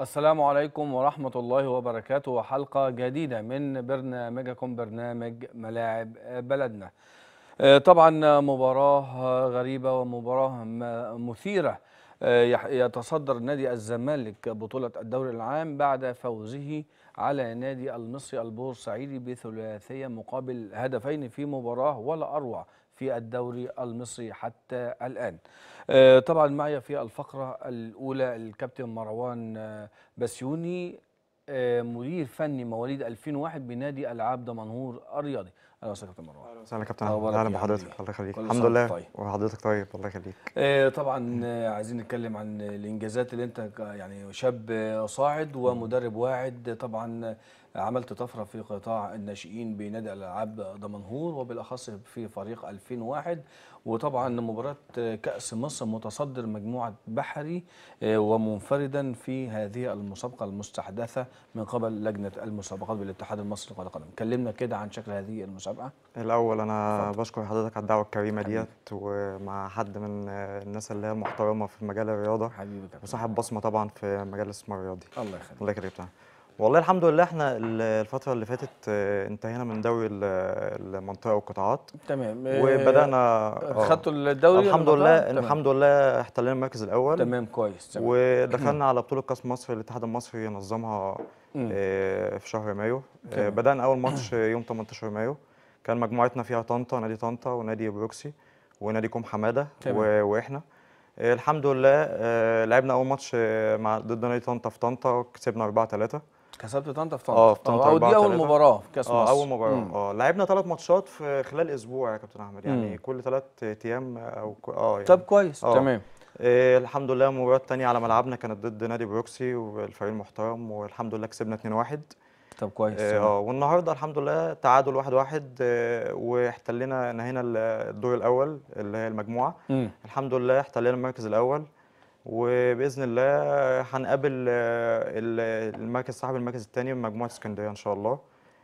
السلام عليكم ورحمة الله وبركاته وحلقة جديدة من برنامجكم برنامج ملاعب بلدنا آه، طبعا مباراة غريبة ومباراة مثيرة آه، يتصدر نادي الزمالك بطولة الدوري العام بعد فوزه على نادي المصري البورسعيدي بثلاثية مقابل هدفين في مباراة ولا أروع في الدوري المصري حتى الآن آه، طبعا معي في الفقرة الأولى الكابتن مروان آه، بسيوني آه، مدير فني مواليد 2001 بنادي ألعاب دمنهور الرياضي اهلا وسهلا كابتن مروان اهلا وسهلا كابتن اهلا بحضرتك الله يخليك الحمد لله طيب. وحضرتك طيب الله يخليك آه، طبعا آه، عايزين نتكلم عن الانجازات اللي انت يعني شاب آه، صاعد ومدرب واعد طبعا عملت طفرة في قطاع الناشئين بنادي الألعاب دمنهور وبالأخص في فريق 2001 وطبعا مباراة كأس مصر متصدر مجموعة بحري آه، ومنفردا في هذه المسابقة المستحدثة من قبل لجنة المسابقات بالاتحاد المصري لكرة القدم كلمنا كده عن شكل هذه المسابقة الأول أنا فضل. بشكر حضرتك على الدعوة الكريمة ديت ومع حد من الناس اللي هي محترمة في مجال الرياضة حبيبي وصاحب بصمة طبعا في مجال الاسم الرياضي الله يخليك الله يخليك والله الحمد لله احنا الفتره اللي فاتت آه، انتهينا من دوري المنطقه والقطاعات تمام آه، وبدانا آه، خدتوا الدوري الحمد لله تمام. الحمد لله احتلنا المركز الاول تمام كويس تمام. ودخلنا على بطوله كاس مصر الاتحاد المصري نظمها في شهر مايو تمام. بدانا اول ماتش يوم 18 مايو كان مجموعتنا فيها طنطا نادي طنطا ونادي بروكسي ونادي كوم حماده و... واحنا الحمد لله لعبنا اول ماتش مع ضد نادي طنطا في طنطا كسبنا 4 3 كسبت طنطا في طنطا اه في طنطا او دي اول مباراه في كاس مصر اه اول مباراه اه لعبنا ثلاث ماتشات في خلال اسبوع يا كابتن احمد يعني مم. كل ثلاث ايام او اه يعني طب كويس أوه. تمام إيه الحمد لله المباراه الثانيه على ملعبنا كانت ضد نادي بروكسي والفريق المحترم والحمد لله كسبنا 2-1 طب كويس إيه، اه والنهارده الحمد لله تعادل 1-1 واحد واحد واحتلنا إيه، واحتلينا نهينا الدور الاول اللي هي المجموعه مم. الحمد لله احتلينا المركز الاول وباذن الله هنقابل آه، المركز صاحب المركز الثاني من مجموعه اسكندريه ان شاء الله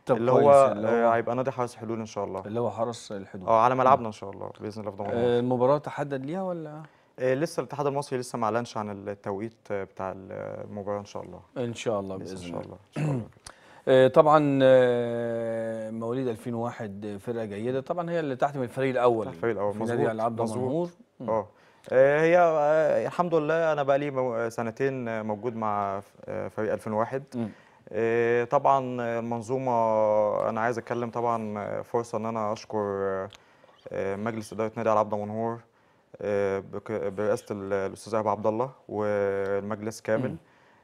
طب اللي آه، هو هيبقى نادي حرس الحدود ان شاء الله اللي هو حرس الحدود اه على ملعبنا ان شاء الله باذن الله في ضمان آه، المباراه تحدد ليها ولا لسه الاتحاد المصري لسه ما اعلنش عن التوقيت بتاع المباراه ان شاء الله ان شاء الله باذن الله ان شاء الله, إن شاء الله. طبعا مواليد 2001 فرقه جيده طبعا هي اللي تحت من الفريق الاول الفريق الاول مظبوط نادي العبد منصور اه آه، هي آه، الحمد لله انا بقى لي سنتين موجود مع آه، فريق 2001 م. طبعا المنظومه انا عايز اتكلم طبعا فرصه ان انا اشكر مجلس اداره نادي العاب دمنهور برئاسه الاستاذ ايهاب عبد الله والمجلس كامل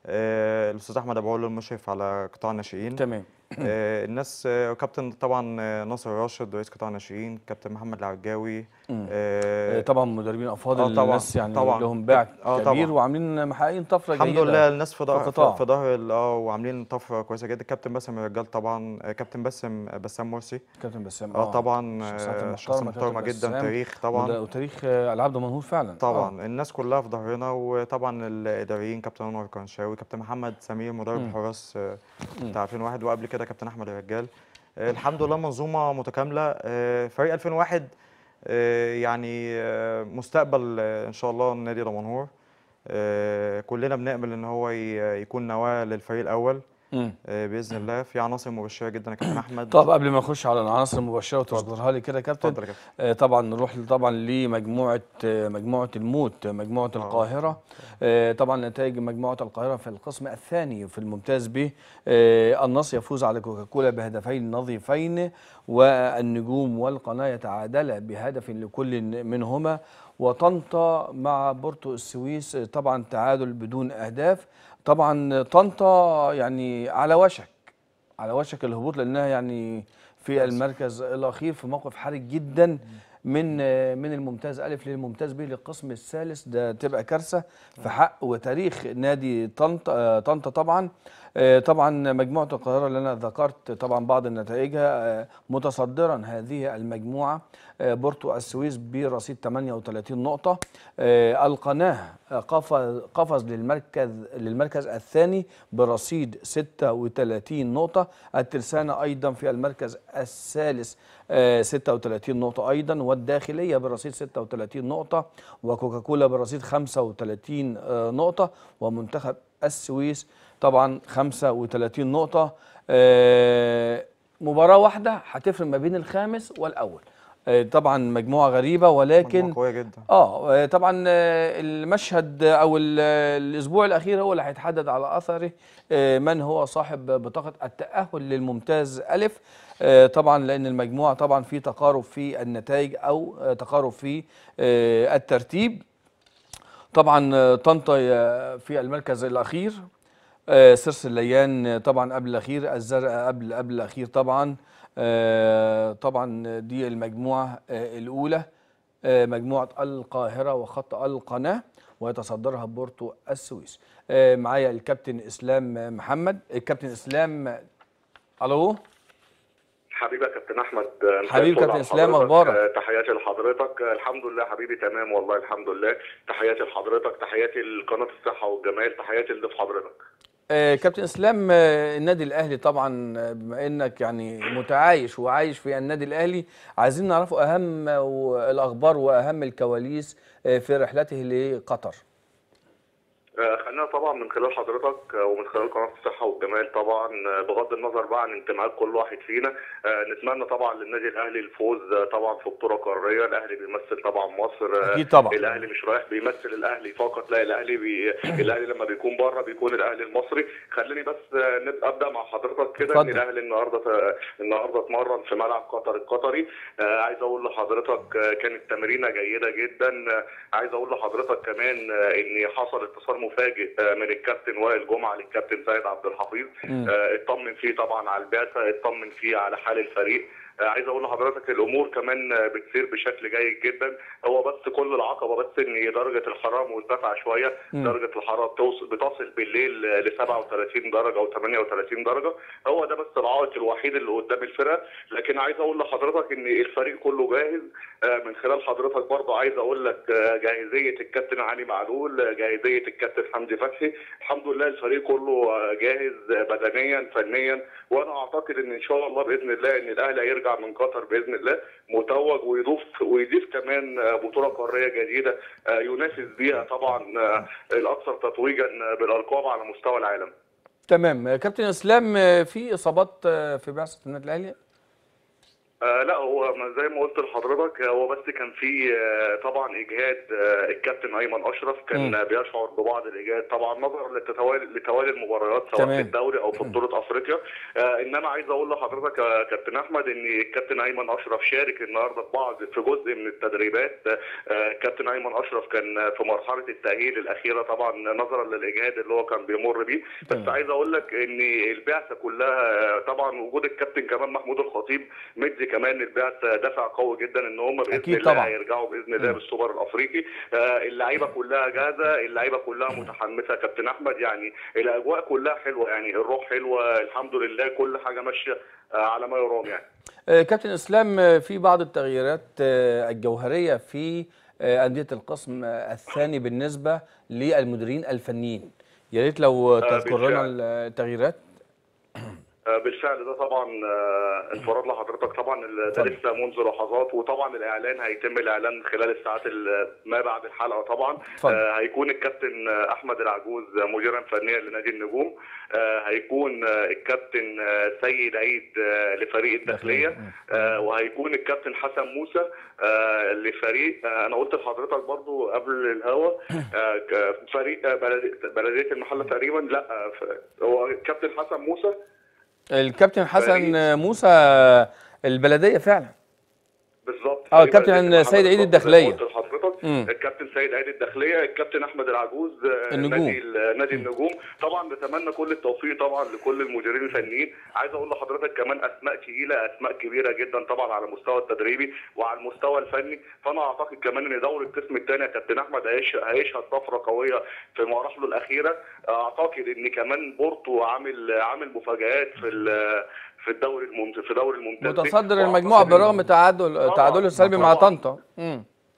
الاستاذ احمد ابو علو المشرف على قطاع الناشئين تمام الناس كابتن طبعا ناصر راشد رئيس قطاع الناشئين كابتن محمد العرجاوي آه، آه، طبعا مدربين افاضل آه الناس يعني طبعا لهم باع آه كبير طبعا وعاملين محققين طفره الحمد جيده الحمد لله الناس في ظهر في ظهر اه وعاملين طفره كويسه جدا كابتن باسم الرجال طبعا آه، كابتن باسم بسام مرسي كابتن بسام اه طبعا شخصيه محترمه جدا تاريخ طبعا وتاريخ العاب دمنهور فعلا طبعا آه. الناس كلها في ظهرنا وطبعا الاداريين كابتن انور كانشاوي كابتن محمد سمير مدرب حراس بتاع 2001 وقبل كده كابتن احمد الرجال الحمد لله منظومه متكامله فريق 2001 آه، يعني آه، مستقبل آه، ان شاء الله نادي دمنهور كلنا بنامل ان هو يكون نواه للفريق الاول آه، باذن الله في عناصر مبشره جدا يا كابتن احمد طب قبل ما نخش على العناصر المبشره وتصدرها لي كده يا كابتن آه، طبعا نروح طبعا لمجموعه آه، مجموعه الموت مجموعه أوه. القاهره طبعا نتائج مجموعه القاهره في القسم الثاني في الممتاز به النصر يفوز على كوكاكولا بهدفين نظيفين والنجوم والقناه يتعادلا بهدف لكل منهما وطنطا مع بورتو السويس طبعا تعادل بدون اهداف طبعا طنطا يعني على وشك على وشك الهبوط لانها يعني في المركز الاخير في موقف حرج جدا من من الممتاز الف للممتاز ب للقسم الثالث ده تبقى كارثه في حق وتاريخ نادي طنطا طنطا طبعا آه، طبعا مجموعة القاهرة اللي أنا ذكرت طبعا بعض نتائجها آه، متصدرا هذه المجموعة آه، بورتو السويس برصيد 38 نقطة القناة قفز للمركز للمركز الثاني برصيد 36 نقطة الترسانة أيضا في المركز الثالث 36 نقطة أيضا والداخلية برصيد 36 نقطة وكوكاكولا برصيد 35 نقطة ومنتخب السويس طبعا 35 نقطة آه، مباراة واحدة هتفرق ما بين الخامس والأول آه، طبعا مجموعة غريبة ولكن مجموعة قوية جدا اه, آه، طبعا المشهد او الاسبوع الاخير هو اللي هيتحدد على اثره من هو صاحب بطاقة التأهل للممتاز ألف طبعا لان المجموعة طبعا في تقارب في النتائج او تقارب في الترتيب طبعا آه، طنطا آه، في المركز الاخير آه، سرس الليان طبعا قبل الاخير الزرقاء قبل قبل الاخير طبعا طبعا دي المجموعه الاولى مجموعه القاهره وخط القناه ويتصدرها بورتو السويس معايا الكابتن اسلام محمد الكابتن اسلام الو حبيبي يا كابتن احمد حبيبي كابتن اسلام اخبارك آه، تحياتي لحضرتك الحمد لله حبيبي تمام والله الحمد لله تحياتي لحضرتك تحياتي لقناه الصحه والجمال تحياتي لضيف حضرتك آه كابتن اسلام آه النادي الاهلي طبعا آه، بما انك يعني متعايش وعايش في النادي الاهلي عايزين نعرفوا اهم آه، الاخبار واهم الكواليس آه في رحلته لقطر آه، خلينا طبعا من خلال حضرتك آه، ومن خلال قناه الصحه والجمال طبعا آه، بغض النظر بقى عن انتماءات كل واحد فينا نتمنى طبعا للنادي الاهلي الفوز طبعا في بطوله قاريه الاهلي بيمثل طبعا مصر اكيد طبعا الاهلي مش رايح بيمثل الاهلي فقط لا الاهلي بي... الاهلي لما بيكون بره بيكون الاهلي المصري خليني بس ابدا مع حضرتك كده ان الاهلي النهارده النهارده اتمرن في ملعب قطر القطري عايز اقول لحضرتك كانت تمرينه جيده جدا عايز اقول لحضرتك كمان ان حصل اتصال مفاجئ آه، من الكابتن وائل جمعه للكابتن سيد عبد الحفيظ آه، اطمن فيه طبعا على البعثه اطمن فيه على حال الفريق آه، عايز اقول لحضرتك الامور كمان بتسير بشكل جيد جدا هو بس كل العقبه بس ان درجه الحراره مرتفعه شويه درجه الحراره بتصل بالليل ل 37 درجه او 38 درجه هو ده بس النقط الوحيد اللي قدام الفرقه لكن عايز اقول لحضرتك ان الفريق كله جاهز آه، من خلال حضرتك برضه عايز اقول لك آه، جاهزيه الكابتن علي معلول آه، جاهزيه الكابتن حمدي فتحي الحمد لله الفريق كله جاهز بدنيا فنيا وانا اعتقد ان ان شاء الله باذن الله ان الاهلي هيرجع من قطر باذن الله متوج ويضيف ويضيف كمان بطوله قاريه جديده ينافس بيها طبعا الاكثر تتويجا بالارقام على مستوى العالم تمام كابتن اسلام آه، في اصابات آه، في بعثه النادي الاهلي آه لا هو زي ما قلت لحضرتك هو بس كان في آه طبعا اجهاد آه الكابتن ايمن اشرف كان م. بيشعر ببعض الاجهاد طبعا نظرا لتوالي لتوالي المباريات سواء في الدوري او في بطوله افريقيا آه، انما عايز اقول لحضرتك يا كابتن احمد ان الكابتن ايمن اشرف شارك النهارده في بعض في جزء من التدريبات الكابتن آه، ايمن اشرف كان في مرحله التاهيل الاخيره طبعا نظرا للاجهاد اللي هو كان بيمر بيه بس عايز اقول لك ان البعثه كلها آه، طبعا وجود الكابتن كمان محمود الخطيب مدي كمان اتبعت دفع قوي جدا ان هم باذن الله طبعا. هيرجعوا باذن الله بالسوبر الافريقي آه، اللعيبه كلها جاهزه اللعيبه كلها متحمسه كابتن احمد يعني الاجواء كلها حلوه يعني الروح حلوه الحمد لله كل حاجه ماشيه آه، على ما يرام يعني آه، كابتن اسلام في بعض التغييرات الجوهريه في انديه القسم الثاني بالنسبه للمديرين الفنيين يا ريت لو تذكر لنا التغييرات آه، بالفعل ده طبعا آه، انفراد لحضرتك طبعا ده لسه منذ لحظات وطبعا الاعلان هيتم الاعلان خلال الساعات ما بعد الحلقه طبعا آه، هيكون الكابتن احمد العجوز مديرا فنيا لنادي النجوم هيكون الكابتن سيد عيد لفريق الداخليه وهيكون الكابتن حسن موسى لفريق انا قلت لحضرتك برضو قبل الهوا فريق بلديه المحله تقريبا لا هو الكابتن حسن موسى الكابتن حسن موسى البلديه فعلا بالظبط اه الكابتن سيد عيد الداخليه الكابتن سيد عيد الداخليه الكابتن احمد العجوز آه، النجوم. نادي نادي النجوم طبعا بتمنى كل التوفيق طبعا لكل المديرين الفنيين عايز اقول لحضرتك كمان اسماء تقيله اسماء كبيره جدا طبعا على المستوى التدريبي وعلى المستوى الفني فانا اعتقد كمان ان دور القسم الثاني يا كابتن احمد هيشهد طفره قويه في مراحله الاخيره اعتقد ان كمان بورتو عامل عامل مفاجات في في الدوري في دوري الممتاز متصدر المجموعه برغم تعادل تعادله السلبي مع طنطا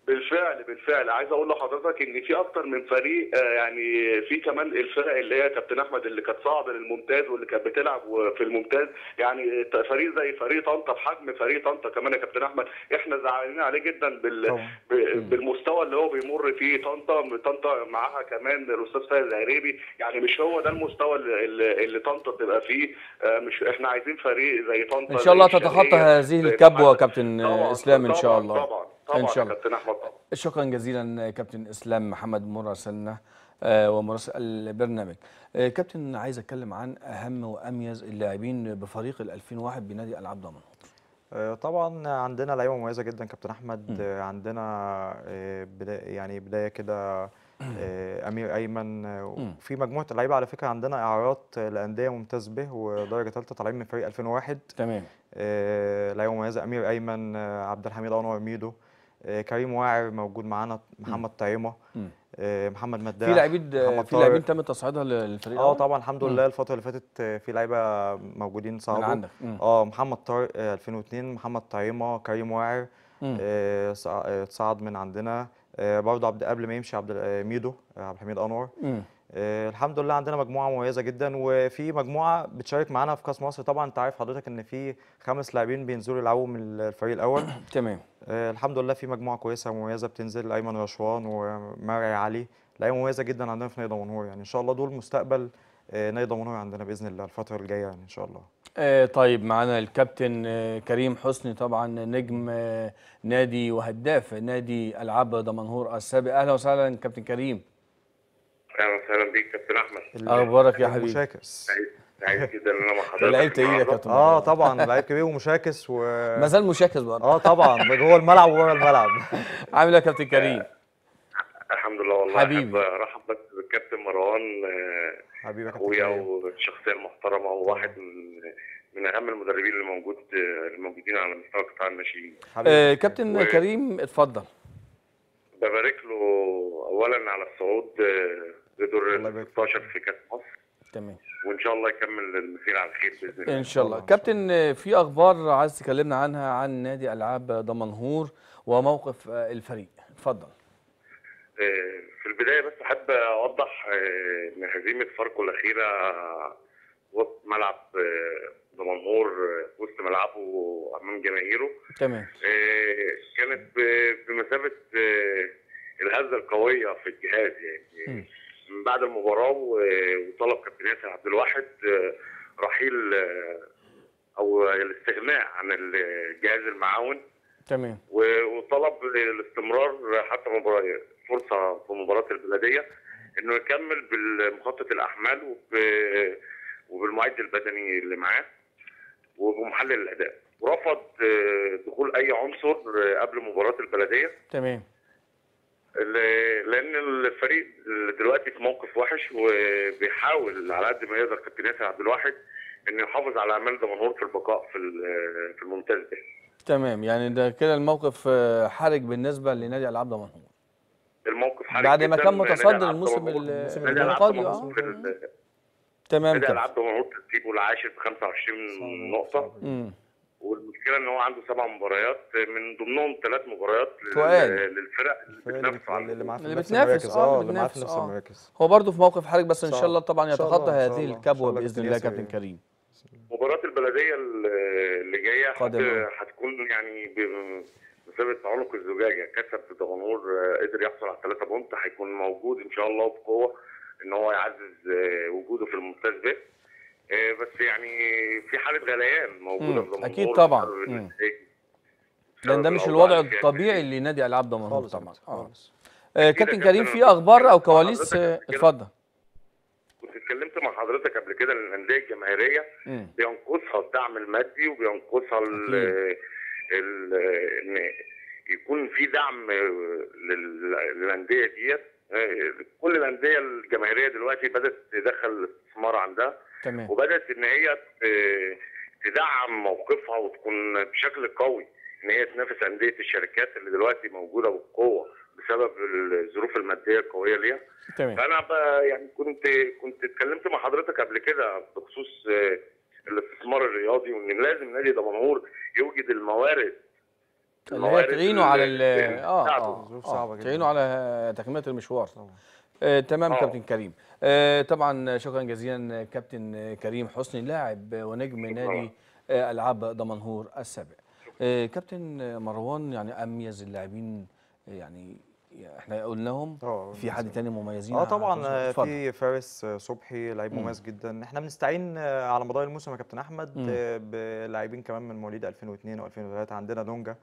بالفعل بالفعل عايز اقول لحضرتك ان في اكتر من فريق آه، يعني في كمان الفرق اللي هي كابتن احمد اللي كانت صعبه للممتاز واللي كانت بتلعب في الممتاز يعني فريق زي فريق طنطا بحجم فريق طنطا كمان يا كابتن احمد احنا زعلانين عليه جدا بال بالمستوى اللي هو بيمر فيه طنطا طنطا معاها كمان الاستاذ سيد العريبي يعني مش هو ده المستوى اللي, اللي طنطا بتبقى فيه آه، مش احنا عايزين فريق زي طنطا ان شاء الله تتخطى هذه الكبوه كابتن اسلام ان شاء الله طبعا طبعا إن شاء الله. كابتن احمد طبعا شكرا جزيلا كابتن اسلام محمد مراسلنا آه، ومراسل البرنامج آه، كابتن عايز اتكلم عن اهم واميز اللاعبين بفريق ال 2001 بنادي العاب دمنهور آه، طبعا عندنا لعيبه مميزه جدا كابتن احمد م. عندنا بداية يعني بدايه كده امير ايمن وفي مجموعه لعيبه على فكره عندنا اعارات لانديه ممتاز به ودرجه ثالثه طالعين من فريق 2001 تمام لعيبه مميزه امير ايمن عبد الحميد انور ميدو آه، كريم واعر موجود معانا محمد طايمه آه، محمد مداح في لاعبين آه، في لاعبين تم تصعيدها للفريق اه طبعا الحمد لله الفتره اللي فاتت في لعيبه موجودين صعبوا عندك اه محمد طارق 2002 محمد طايمه كريم واعر اتصعد من عندنا برضه عبد قبل ما يمشي عبد ميدو عبد الحميد انور آه، الحمد لله عندنا مجموعه مميزه جدا وفي مجموعه بتشارك معانا في كاس مصر طبعا انت عارف حضرتك ان في خمس لاعبين بينزلوا يلعبوا من الفريق الاول تمام آه، الحمد لله في مجموعه كويسه ومميزه بتنزل ايمن رشوان ومرعي علي لعيبه مميزه جدا عندنا في نادي دمنهور يعني ان شاء الله دول مستقبل آه، نادي دمنهور عندنا باذن الله الفتره الجايه يعني ان شاء الله آه طيب معانا الكابتن كريم حسني طبعا نجم نادي وهداف نادي العاب دمنهور السابق اهلا وسهلا كابتن كريم اهلا وسهلا بيك كابتن احمد اخبارك يا حبيبي مشاكس سعيد جدا ان انا مع حضرتك لعيب تقيل يا كابتن اه طبعا لعيب كبير ومشاكس و ما زال مشاكس برضه اه طبعا جوه الملعب وبره الملعب عامل ايه يا كابتن كريم؟ آه، الحمد لله والله حبيبي رحب بس بالكابتن مروان آه، حبيبي اخويا والشخصيه المحترمه وواحد من من اهم المدربين اللي موجود الموجودين على مستوى قطاع الناشئين. حبيبي آه، كابتن كريم اتفضل. ببارك له اولا على الصعود لدور ال 16 في كاس مصر تمام وان شاء الله يكمل المسير على خير باذن الله ان شاء الله كابتن في اخبار عايز تكلمنا عنها عن نادي العاب دمنهور وموقف الفريق اتفضل آه، في البدايه بس احب اوضح آه، ان هزيمه فاركو الاخيره وسط ملعب آه، دمنهور وسط ملعبه امام جماهيره تمام كانت بمثابه الهزه القويه في الجهاز يعني م. من بعد المباراه وطلب كابتن ياسر عبد الواحد آه، رحيل آه، او الاستغناء عن الجهاز المعاون تمام وطلب الاستمرار حتى مباراه فرصه في مباراه البلديه انه يكمل بمخطط الاحمال وبالمعد البدني اللي معاه وبمحلل الاداء ورفض آه، دخول اي عنصر قبل مباراه البلديه تمام لان الفريق دلوقتي في موقف وحش وبيحاول على قد ما يقدر كابتن ياسر عبد الواحد انه يحافظ على امال جمهور في البقاء في في الممتاز ده تمام يعني ده كده الموقف آه، حرج بالنسبه لنادي العاب دمنهور الموقف حرج بعد ما كان متصدر الموسم الموسم اللي اه تمام نادي العاب دمنهور ترتيبه العاشر ب 25 نقطه مم. والمشكله ان هو عنده سبع مباريات من ضمنهم ثلاث مباريات للفرق اللي بتنافس اللي معاه في نفس اه, آه، اللي معاه في نفس آه. المراكز هو برده في موقف حرج بس ان شاء الله طبعا يتخطى هذه الكبوه باذن الله كابتن كريم مباراه البلديه اللي جايه هتكون يعني بسبب تعلق الزجاجه كسب دغنور آه، قدر يحصل على ثلاثه بونت هيكون موجود ان شاء الله بقوه ان هو يعزز وجوده في الممتاز ده آه، بس يعني في حاله غليان موجوده في اكيد طبعا لان ده مش الوضع الطبيعي اللي لنادي العاب دمنهور طبعا آه. خالص آه. كابتن كريم في اخبار او كواليس اتفضل كنت اتكلمت مع حضرتك قبل كده ان الانديه الجماهيريه بينقصها الدعم المادي وبينقصها ال ال ان يكون في دعم للانديه ديت آه، كل الانديه الجماهيريه دلوقتي بدات تدخل الاستثمار عندها تمام وبدات ان هي تدعم موقفها وتكون بشكل قوي ان هي تنافس انديه الشركات اللي دلوقتي موجوده بالقوه بسبب الظروف الماديه القويه ليها تمام فانا يعني كنت كنت اتكلمت مع حضرتك قبل كده بخصوص آه، الاستثمار الرياضي وان لازم نادي دمنهور يوجد الموارد اللي هي تعينه على ال اه اه, آه. تعينه على تكمله المشوار طبعا آه تمام أوه. كابتن كريم آه طبعا شكرا جزيلا كابتن كريم حسني لاعب ونجم نادي آه العاب دمنهور السابق آه كابتن مروان يعني اميز اللاعبين يعني احنا قلناهم آه، في حد تاني مميزين اه طبعا آه، في فارس صبحي لعيب مميز جدا احنا بنستعين آه، على مدار الموسم يا كابتن احمد بلاعبين كمان من مواليد 2002 و2003 عندنا دونجا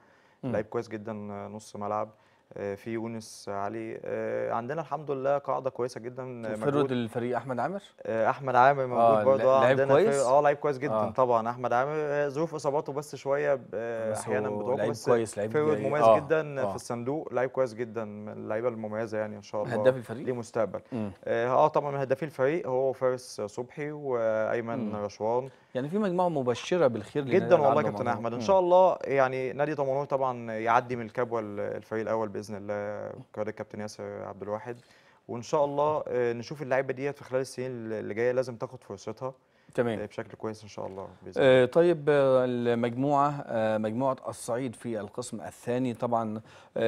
لعيب كويس جدا نص ملعب آه، في يونس علي آه، عندنا الحمد لله قاعده كويسه جدا مفروض الفريق احمد عامر آه، احمد عامر موجود آه برضه لعيب كويس اه لعيب كويس جدا آه طبعا احمد عامر ظروف اصاباته بس شويه احيانا بتوقف بس كويس لعيب كويس مميز آه جدا آه في الصندوق لعيب كويس جدا من اللعيبه المميزه يعني ان شاء الله هداف الفريق ليه مستقبل اه طبعا من هدافي الفريق هو فارس صبحي وايمن رشوان يعني في مجموعه مبشره بالخير جدا والله يا كابتن احمد ان شاء الله يعني نادي دمنهور طبعا يعدي من الكبوه الفريق الاول باذن الله قياده الكابتن ياسر عبد الواحد وان شاء الله آه، نشوف اللعيبه ديت في خلال السنين اللي جايه لازم تاخد فرصتها تمام آه، بشكل كويس ان شاء الله بإذن آه، الله. طيب المجموعه مجموعه الصعيد في القسم الثاني طبعا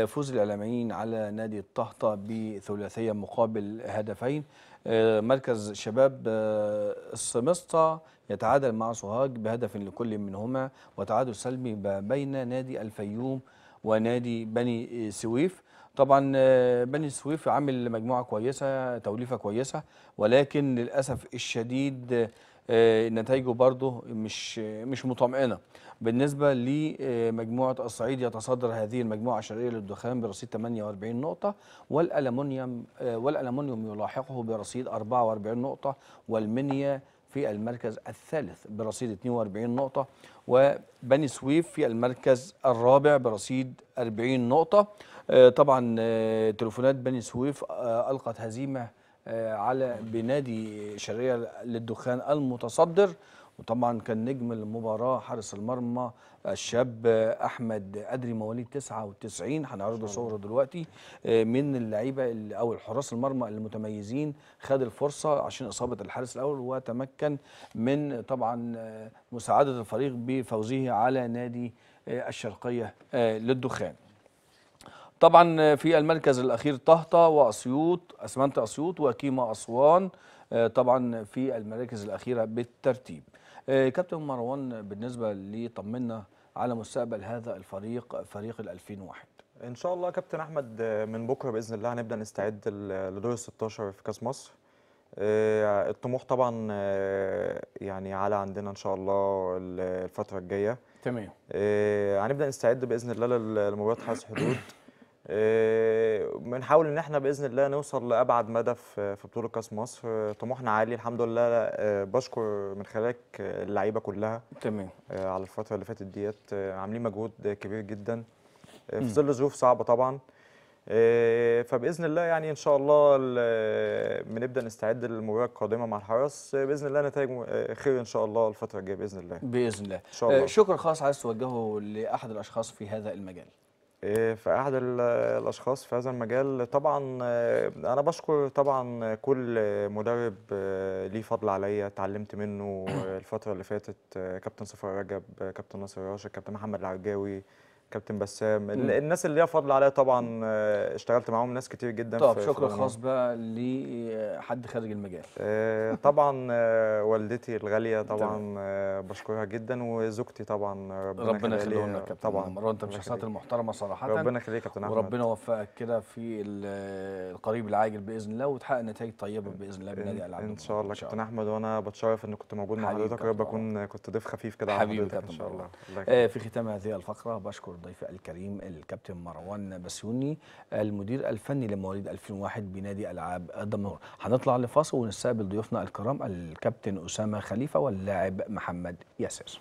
فوز الاعلاميين على نادي الطهطه بثلاثيه مقابل هدفين آه، مركز شباب آه، السمسطة يتعادل مع سوهاج بهدف لكل منهما وتعادل سلبي بين نادي الفيوم ونادي بني سويف طبعا آه، بني سويف عامل مجموعة كويسة توليفة كويسة ولكن للأسف الشديد آه، نتائجه برضه مش مش مطمئنه بالنسبه لمجموعه الصعيد يتصدر هذه المجموعه الشرقيه للدخان برصيد 48 نقطه والالومنيوم آه، والالومنيوم يلاحقه برصيد 44 نقطه والمنيا في المركز الثالث برصيد 42 نقطة وبني سويف في المركز الرابع برصيد 40 نقطة آه، طبعا تليفونات بني سويف ألقت هزيمة آه، على بنادي شرقية للدخان المتصدر وطبعا كان نجم المباراة حارس المرمى الشاب أحمد أدري مواليد 99 هنعرضه صوره دلوقتي آه، من اللعيبة أو الحراس المرمى المتميزين خد الفرصة عشان إصابة الحارس الأول وتمكن من طبعا آه، مساعدة الفريق بفوزه على نادي الشرقية للدخان طبعا في المركز الاخير طهطا واسيوط اسمنت اسيوط وكيما اسوان آه، طبعا في المراكز الاخيره بالترتيب آه، كابتن مروان بالنسبه لي طمنا على مستقبل هذا الفريق فريق ال 2001 ان شاء الله كابتن احمد آه، من بكره باذن الله هنبدا نستعد لدور ال 16 في كاس مصر الطموح طبعا يعني على عندنا ان شاء الله الفتره الجايه تمام هنبدا نستعد باذن الله لمباراه حرس حدود آه، بنحاول ان احنا باذن الله نوصل لابعد مدى في بطوله كاس مصر آه، طموحنا عالي الحمد لله آه، بشكر من خلالك اللعيبه كلها تمام على الفتره اللي فاتت ديت عاملين مجهود كبير جدا في ظل ظروف صعبه طبعا فباذن الله يعني ان شاء الله بنبدا نستعد للمباراه القادمه مع الحرس باذن الله نتائج خير ان شاء الله الفتره الجايه باذن الله باذن الله, إن شاء الله. شكر خاص عايز توجهه لاحد الاشخاص في هذا المجال فأحد الأشخاص في هذا المجال طبعا آه، أنا بشكر طبعا كل مدرب آه، ليه فضل عليا اتعلمت منه الفترة اللي فاتت آه، كابتن صفر رجب كابتن ناصر راشد كابتن محمد العرجاوي كابتن بسام الناس اللي ليها فضل عليا طبعا آه، اشتغلت معاهم ناس كتير جدا طب شكر خاص بقى لحد آه، خارج المجال آه، طبعا والدتي الغاليه طبعا بشكرها جدا وزوجتي طبعا ربنا, ربنا يخليهم لك طبعا انت من الشخصيات المحترمه صراحه ربنا يخليك يا كابتن احمد وربنا يوفقك كده في القريب العاجل باذن الله وتحقق نتائج طيبه باذن الله بالنادي العالم ان شاء الله كابتن احمد وانا بتشرف ان كنت موجود مع حضرتك يا رب اكون كنت ضيف خفيف كده على حضرتك ان شاء الله في ختام هذه الفقره بشكر الضيف الكريم الكابتن مروان بسيوني المدير الفني لمواليد 2001 بنادي العاب دمنهور هنطلع لفاصل ونستقبل ضيوفنا الكرام الكابتن اسامه خليفه واللاعب محمد ياسر